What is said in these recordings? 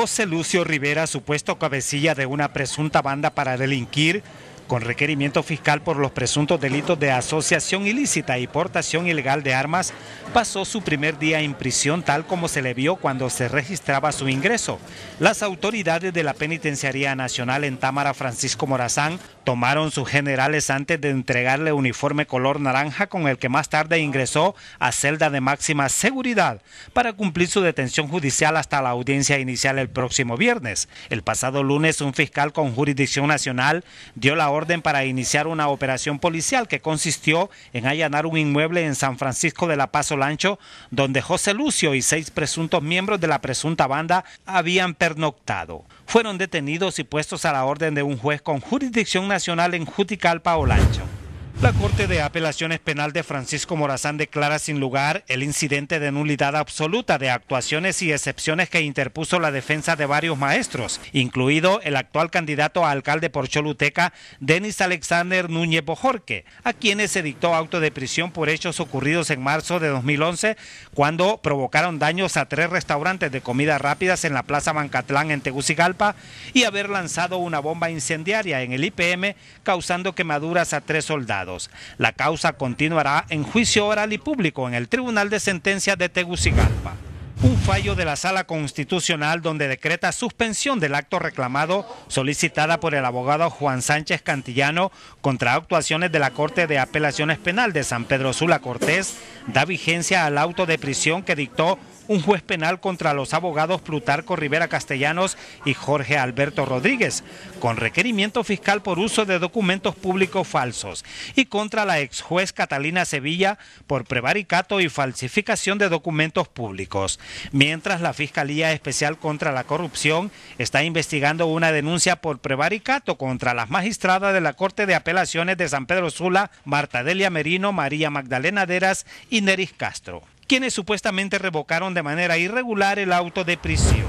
José Lucio Rivera, supuesto cabecilla de una presunta banda para delinquir, con requerimiento fiscal por los presuntos delitos de asociación ilícita y portación ilegal de armas, pasó su primer día en prisión tal como se le vio cuando se registraba su ingreso. Las autoridades de la Penitenciaría Nacional en Támara Francisco Morazán tomaron sus generales antes de entregarle uniforme color naranja con el que más tarde ingresó a celda de máxima seguridad para cumplir su detención judicial hasta la audiencia inicial el próximo viernes. El pasado lunes un fiscal con jurisdicción nacional dio la orden para iniciar una operación policial que consistió en allanar un inmueble en San Francisco de la Paz, Olancho, donde José Lucio y seis presuntos miembros de la presunta banda habían pernoctado. Fueron detenidos y puestos a la orden de un juez con jurisdicción nacional en Juticalpa o Lancho. La Corte de Apelaciones Penal de Francisco Morazán declara sin lugar el incidente de nulidad absoluta de actuaciones y excepciones que interpuso la defensa de varios maestros, incluido el actual candidato a alcalde por Choluteca, Denis Alexander Núñez Bojorque, a quienes se dictó auto de prisión por hechos ocurridos en marzo de 2011, cuando provocaron daños a tres restaurantes de comida rápidas en la Plaza Mancatlán en Tegucigalpa y haber lanzado una bomba incendiaria en el IPM, causando quemaduras a tres soldados. La causa continuará en juicio oral y público en el Tribunal de Sentencia de Tegucigalpa. Un fallo de la Sala Constitucional donde decreta suspensión del acto reclamado solicitada por el abogado Juan Sánchez Cantillano contra actuaciones de la Corte de Apelaciones Penal de San Pedro Sula Cortés da vigencia al auto de prisión que dictó un juez penal contra los abogados Plutarco Rivera Castellanos y Jorge Alberto Rodríguez, con requerimiento fiscal por uso de documentos públicos falsos, y contra la ex juez Catalina Sevilla por prevaricato y falsificación de documentos públicos. Mientras la Fiscalía Especial contra la Corrupción está investigando una denuncia por prevaricato contra las magistradas de la Corte de Apelaciones de San Pedro Sula, Marta Delia Merino, María Magdalena Deras y Neris Castro quienes supuestamente revocaron de manera irregular el auto de prisión.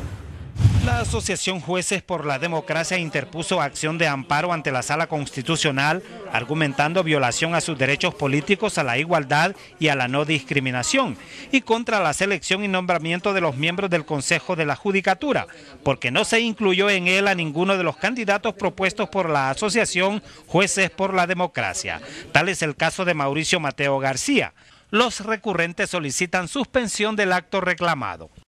La Asociación Jueces por la Democracia interpuso acción de amparo ante la Sala Constitucional, argumentando violación a sus derechos políticos, a la igualdad y a la no discriminación, y contra la selección y nombramiento de los miembros del Consejo de la Judicatura, porque no se incluyó en él a ninguno de los candidatos propuestos por la Asociación Jueces por la Democracia. Tal es el caso de Mauricio Mateo García los recurrentes solicitan suspensión del acto reclamado.